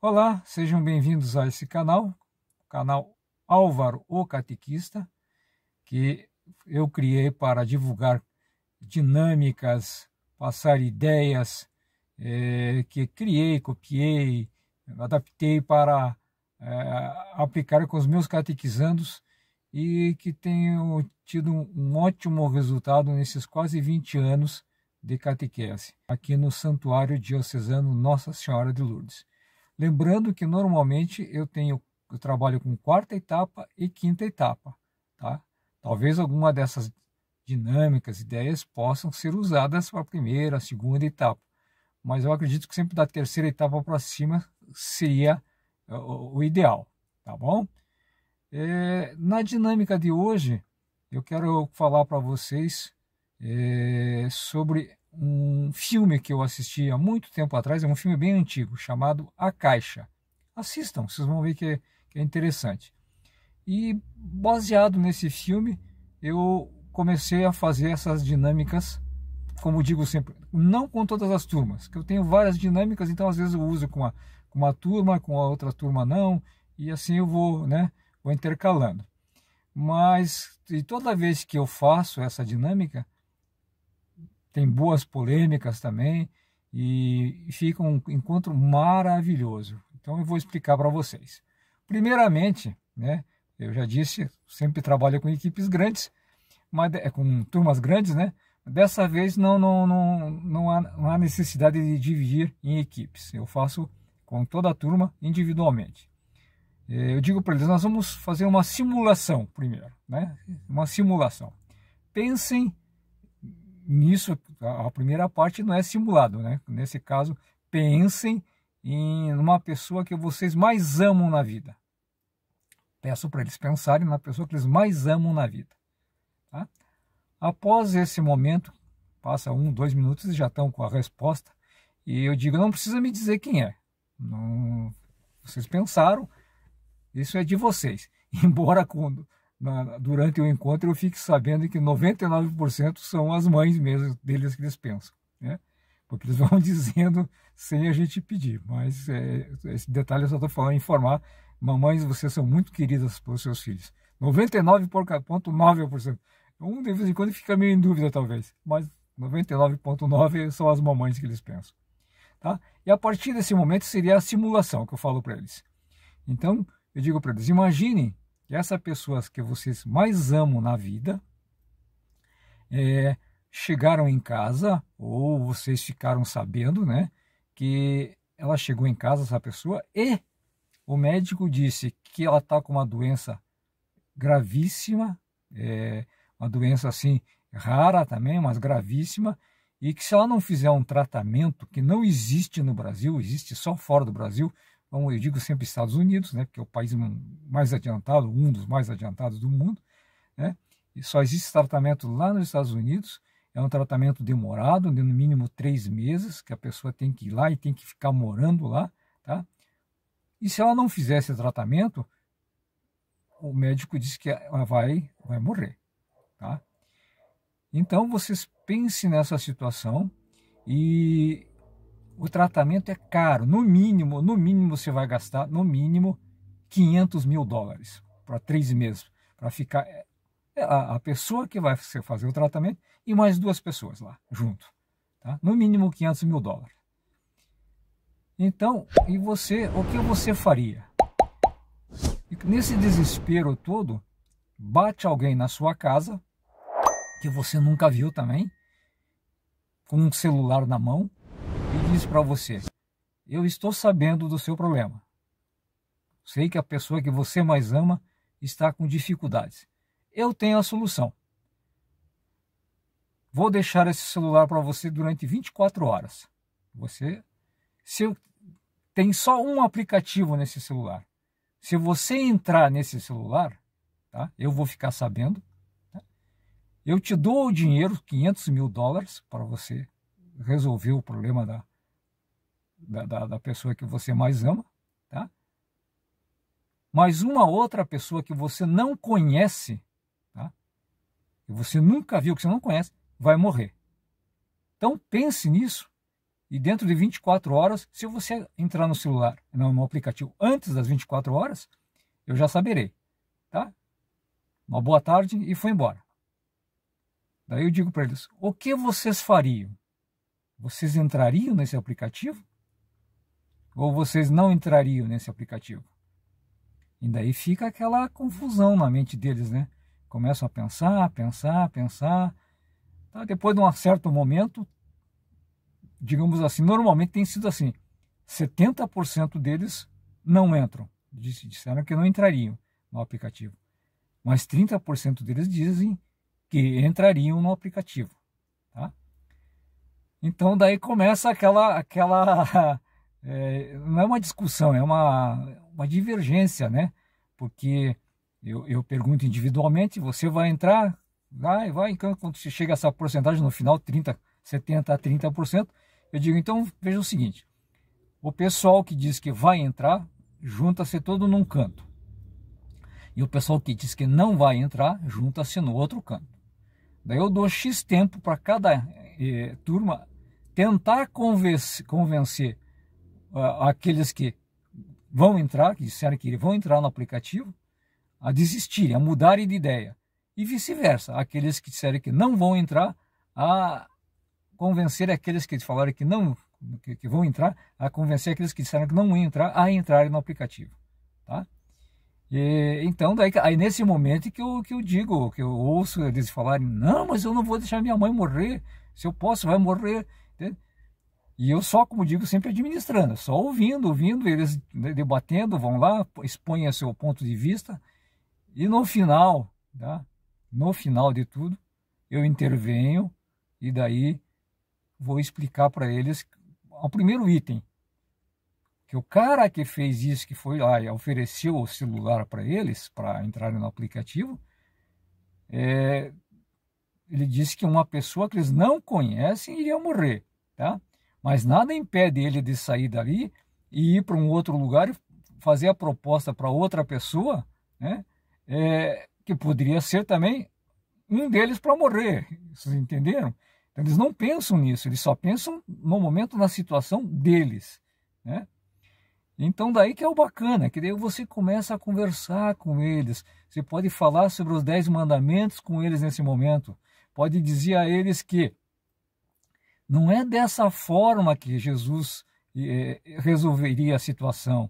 Olá, sejam bem-vindos a esse canal, o canal Álvaro o Catequista, que eu criei para divulgar dinâmicas, passar ideias é, que criei, copiei, adaptei para é, aplicar com os meus catequizandos e que tenho tido um ótimo resultado nesses quase 20 anos de catequese aqui no Santuário Diocesano Nossa Senhora de Lourdes. Lembrando que normalmente eu tenho eu trabalho com quarta etapa e quinta etapa, tá? Talvez alguma dessas dinâmicas, ideias possam ser usadas para a primeira, segunda etapa, mas eu acredito que sempre da terceira etapa para cima seria é, o, o ideal, tá bom? É, na dinâmica de hoje, eu quero falar para vocês é, sobre um filme que eu assisti há muito tempo atrás, é um filme bem antigo, chamado A Caixa. Assistam, vocês vão ver que é, que é interessante. E baseado nesse filme, eu comecei a fazer essas dinâmicas, como digo sempre, não com todas as turmas, que eu tenho várias dinâmicas, então às vezes eu uso com uma, com uma turma, com a outra turma não, e assim eu vou, né, vou intercalando. Mas e toda vez que eu faço essa dinâmica, tem boas polêmicas também e fica um encontro maravilhoso. Então eu vou explicar para vocês. Primeiramente, né, eu já disse, sempre trabalho com equipes grandes, mas é com turmas grandes, né? Dessa vez não não não não há, não há necessidade de dividir em equipes. Eu faço com toda a turma individualmente. Eh, eu digo para eles, nós vamos fazer uma simulação primeiro, né? Uma simulação. Pensem nisso a primeira parte não é simulado, né? Nesse caso, pensem em uma pessoa que vocês mais amam na vida. Peço para eles pensarem na pessoa que eles mais amam na vida. Tá? Após esse momento, passa um, dois minutos e já estão com a resposta. E eu digo, não precisa me dizer quem é. Não, vocês pensaram, isso é de vocês. Embora quando na, durante o encontro eu fique sabendo que 99% são as mães mesmo deles que eles pensam, né? Porque eles vão dizendo sem a gente pedir, mas é, esse detalhe eu só estou falando informar, mamães, vocês são muito queridas pelos seus filhos. 99,9%. Um de vez em quando fica meio em dúvida talvez, mas 99,9 são as mamães que eles pensam. Tá? E a partir desse momento seria a simulação que eu falo para eles. Então, eu digo para eles, imaginem essa pessoa que vocês mais amam na vida é, chegaram em casa ou vocês ficaram sabendo, né, que ela chegou em casa essa pessoa e o médico disse que ela está com uma doença gravíssima, é, uma doença assim rara também, mas gravíssima e que se ela não fizer um tratamento que não existe no Brasil, existe só fora do Brasil, vamos então, eu digo sempre Estados Unidos, né, que é o país mais adiantado, um dos mais adiantados do mundo. Né, e só existe tratamento lá nos Estados Unidos. É um tratamento demorado, de no mínimo três meses, que a pessoa tem que ir lá e tem que ficar morando lá. Tá? E se ela não fizer esse tratamento, o médico diz que ela vai, vai morrer. Tá? Então, vocês pensem nessa situação e o tratamento é caro. No mínimo, no mínimo você vai gastar, no mínimo, 500 mil dólares para três meses, para ficar é, a, a, pessoa que vai fazer o tratamento e mais duas pessoas lá junto. Tá? No mínimo 500 mil dólares. Então, e você, o que você faria? Nesse desespero todo, bate alguém na sua casa, que você nunca viu também, com um celular na mão, disse para você: Eu estou sabendo do seu problema. Sei que a pessoa que você mais ama está com dificuldades. Eu tenho a solução. Vou deixar esse celular para você durante 24 horas. Você se eu, tem só um aplicativo nesse celular. Se você entrar nesse celular, tá? Eu vou ficar sabendo. Tá? Eu te dou o dinheiro, 500 mil dólares, para você resolver o problema da, da, da, da pessoa que você mais ama, tá? Mas uma outra pessoa que você não conhece, tá? Que você nunca viu, que você não conhece, vai morrer. Então pense nisso e dentro de 24 horas, se você entrar no celular, no aplicativo, antes das 24 horas, eu já saberei, tá? Uma boa tarde e foi embora. Daí eu digo para eles: o que vocês fariam? Vocês entrariam nesse aplicativo? ou vocês não entrariam nesse aplicativo? E daí fica aquela confusão na mente deles, né? Começam a pensar, pensar, pensar. Tá? Depois de um certo momento, digamos assim, normalmente tem sido assim: 70% deles não entram. Disseram que não entrariam no aplicativo. Mas 30% deles dizem que entrariam no aplicativo. Tá? Então daí começa aquela aquela é, não é uma discussão, é uma, uma divergência, né? Porque eu, eu pergunto individualmente, você vai entrar, vai, vai, então, quando você chega a essa porcentagem no final, 30, 70 a 30%, eu digo, então veja o seguinte, o pessoal que diz que vai entrar, junta-se todo num canto. E o pessoal que diz que não vai entrar, junta-se no outro canto. Daí eu dou X tempo para cada eh, turma tentar convencer aqueles que vão entrar, que disseram que vão entrar no aplicativo, a desistirem, a mudarem de ideia. E vice-versa, aqueles que disseram que não vão entrar, a convencer aqueles que falaram que não que, que vão entrar, a convencer aqueles que disseram que não vão entrar a entrarem no aplicativo. Tá? E, então, daí, aí nesse momento que eu, que eu digo, que eu ouço eles falarem, não, mas eu não vou deixar minha mãe morrer, se eu posso, vai morrer. E eu só, como digo, sempre administrando, só ouvindo, ouvindo, eles né, debatendo, vão lá, expõem o seu ponto de vista. E no final, tá? no final de tudo, eu intervenho e daí vou explicar para eles o primeiro item. Que o cara que fez isso, que foi lá e ofereceu o celular para eles, para entrarem no aplicativo, é, ele disse que uma pessoa que eles não conhecem iria morrer. Tá? Mas nada impede ele de sair dali e ir para um outro lugar e fazer a proposta para outra pessoa, né? É, que poderia ser também um deles para morrer. Vocês entenderam? Então, eles não pensam nisso, eles só pensam no momento, na situação deles. Né? Então, daí que é o bacana, que daí você começa a conversar com eles. Você pode falar sobre os dez mandamentos com eles nesse momento. Pode dizer a eles que não é dessa forma que Jesus é, resolveria a situação.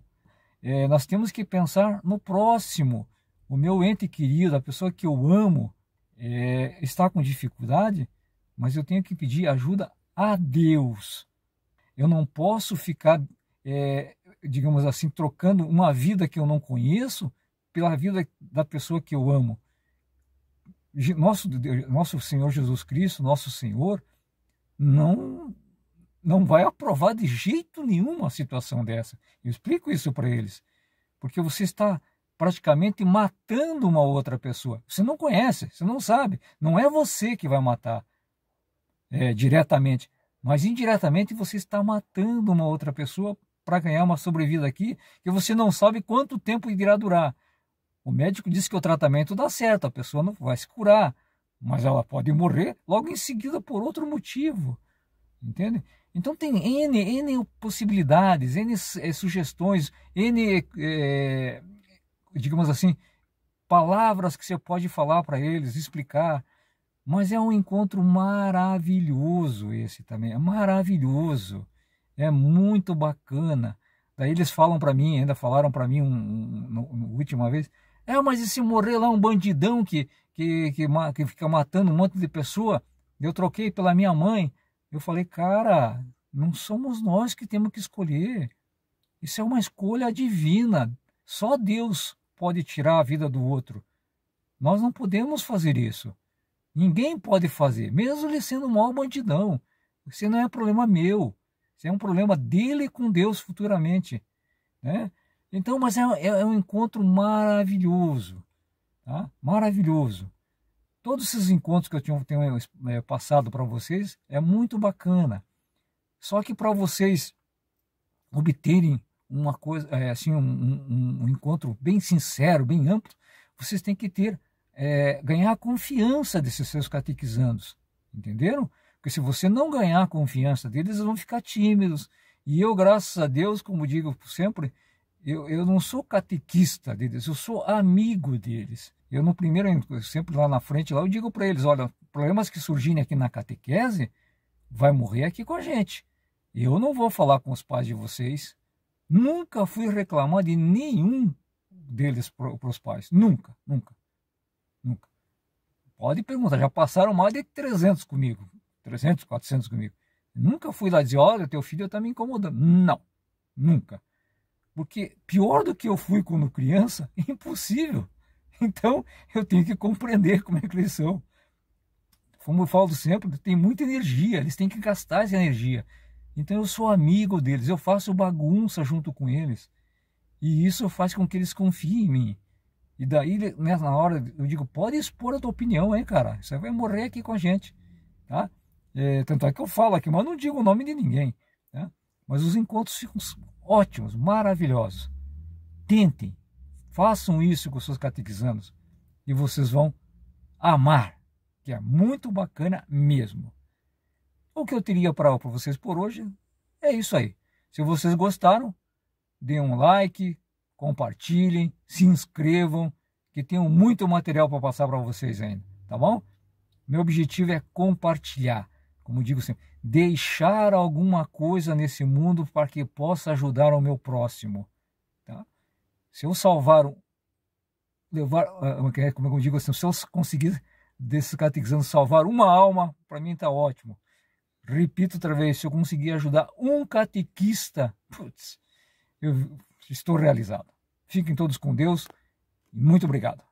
É, nós temos que pensar no próximo. O meu ente querido, a pessoa que eu amo, é, está com dificuldade, mas eu tenho que pedir ajuda a Deus. Eu não posso ficar, é, digamos assim, trocando uma vida que eu não conheço pela vida da pessoa que eu amo. Nosso, nosso Senhor Jesus Cristo, nosso Senhor, não não vai aprovar de jeito nenhum uma situação dessa. Eu explico isso para eles, porque você está praticamente matando uma outra pessoa. Você não conhece, você não sabe, não é você que vai matar é, diretamente, mas indiretamente você está matando uma outra pessoa para ganhar uma sobrevida aqui que você não sabe quanto tempo irá durar. O médico disse que o tratamento dá certo, a pessoa não vai se curar, mas ela pode morrer logo em seguida por outro motivo, entende? Então tem N, N possibilidades, N eh, sugestões, N, é, digamos assim, palavras que você pode falar para eles, explicar. Mas é um encontro maravilhoso esse também, é maravilhoso, é muito bacana. Daí eles falam para mim, ainda falaram para mim um, um, uma última vez, é, mas e se morrer lá um bandidão que, que, que, que fica matando um monte de pessoa? Eu troquei pela minha mãe. Eu falei, cara, não somos nós que temos que escolher. Isso é uma escolha divina. Só Deus pode tirar a vida do outro. Nós não podemos fazer isso. Ninguém pode fazer, mesmo ele sendo um mau bandidão. Isso não é problema meu. Isso é um problema dele com Deus futuramente. Né? Então, mas é, é, é um encontro maravilhoso, tá? maravilhoso. Todos esses encontros que eu tinha, tenho é, passado para vocês é muito bacana. Só que para vocês obterem uma coisa, é, assim, um, um, um, encontro bem sincero, bem amplo, vocês têm que ter é, ganhar a confiança desses seus catequizandos, entenderam? Porque se você não ganhar a confiança deles, eles vão ficar tímidos. E eu, graças a Deus, como digo sempre, eu, eu não sou catequista deles, eu sou amigo deles. Eu no primeiro, sempre lá na frente, lá eu digo para eles, olha, problemas que surgirem aqui na catequese, vai morrer aqui com a gente. Eu não vou falar com os pais de vocês. Nunca fui reclamar de nenhum deles para os pais. Nunca, nunca, nunca. Pode perguntar, já passaram mais de 300 comigo, 300, 400 comigo. Nunca fui lá dizer, olha, teu filho está me incomodando. Não, nunca. Porque pior do que eu fui quando criança, impossível. Então eu tenho que compreender como é que eles são. Como eu falo sempre, tem muita energia, eles têm que gastar essa energia. Então eu sou amigo deles, eu faço bagunça junto com eles. E isso faz com que eles confiem em mim. E daí, né, na hora, eu digo, pode expor a tua opinião, hein, cara? Você vai morrer aqui com a gente, tá? É, tanto é que eu falo aqui, mas não digo o nome de ninguém. Mas os encontros ficam ótimos, maravilhosos. Tentem, façam isso com seus catequizandos e vocês vão amar, que é muito bacana mesmo. O que eu teria para vocês por hoje é isso aí. Se vocês gostaram, deem um like, compartilhem, se inscrevam, que tenho muito material para passar para vocês ainda, tá bom? Meu objetivo é compartilhar, como digo sempre deixar alguma coisa nesse mundo para que possa ajudar o meu próximo. Tá? Se eu salvar, levar, ah, como é é, é eu digo assim, se eu conseguir desse catequizando salvar uma alma, para mim está ótimo. Repito outra vez, se eu conseguir ajudar um catequista, putz, eu estou realizado. Fiquem todos com Deus. Muito obrigado.